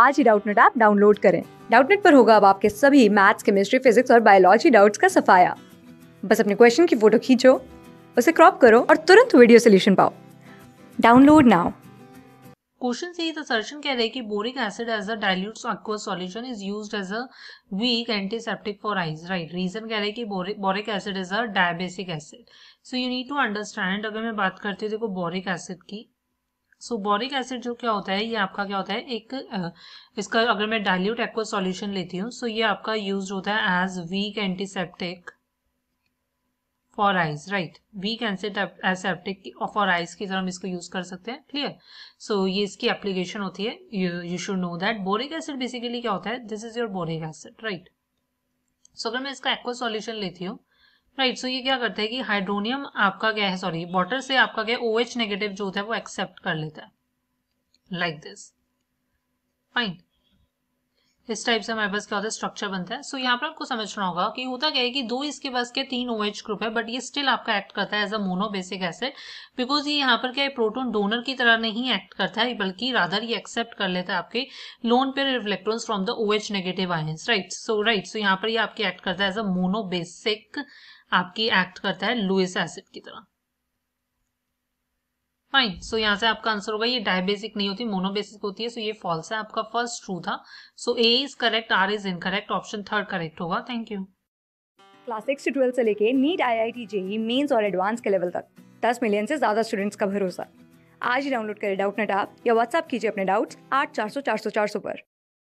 आज ही Doubtnut app download करें डाउटनेट पर होगा अब आपके सभी मैथ्स केमिस्ट्री फिजिक्स और बायोलॉजी डाउट्स का सफाया बस अपने क्वेश्चन की फोटो खींचो उसे क्रॉप करो और तुरंत वीडियो सोल्यूशन पाओ डाउनलोड नाउ Question से इस assertion कह रहे हैं कि boric acid as a dilute aqueous solution is used as a weak antiseptic for eyes, right? Reason कह रहे हैं कि boric, boric acid is a diabasic acid. So you need to understand अगर मैं बात करती हूँ देखो boric acid की सो बोरिक एसिड जो क्या होता है ये आपका क्या होता है एक इसका अगर मैं डायल्यूट एक्वा सॉल्यूशन लेती हूँ सो ये आपका यूज होता है as weak antiseptic for eyes right weak aseptic for eyes की तरह हम इसको यूज कर सकते हैं क्लियर सो so, ये इसकी एप्लीकेशन होती है you should know that boric acid basically क्या होता है this is your boric acid right so अगर मैं इसका एक्वा सॉल्यूशन लेती हूँ राइट right, सो so ये क्या करता है कि हाइड्रोनियम आपका क्या है सॉरी वॉटर से आपका क्या ओ एच नेगेटिव जो होता है वो एक्सेप्ट कर लेता है लाइक दिस फाइन इस टाइप से हमारे पास क्या होता है स्ट्रक्चर बनता है सो so, यहाँ पर आपको समझना होगा कि होता क्या है कि दो इसके पास के तीन ओ OH ग्रुप है बट ये स्टिल आपका एक्ट करता है as a mono basic acid because ये यहाँ पर क्या है प्रोटोन डोनर की तरह नहीं एक्ट करता है बल्कि राधर ये एक्सेप्ट कर लेता है आपके lone pair electron from the O H negative ions right so right so यहाँ पर ये आपके एक्ट करता है एज अ मोनो बेसिक आपकी एक्ट करता है लुइस एसिड की तरह फाइन सो so, यहाँ से आपका आंसर होगा ये डायबेसिक नहीं होती मोनोबेसिक होती है सो so ये फॉल्स है आपका फर्स्ट ट्रू था so A is correct R is incorrect option third correct होगा थैंक यू क्लास सिक्स से ट्वेल्थ से लेके NEET I I T JEE mains और एडवांस के लेवल तक दस मिलियन से ज्यादा स्टूडेंट्स का भरोसा आज ही डाउनलोड करें डाउट नेट आप या व्हाट्सअप कीजिए अपने डाउट्स आठ चार सौ चार सौ चार सौ पर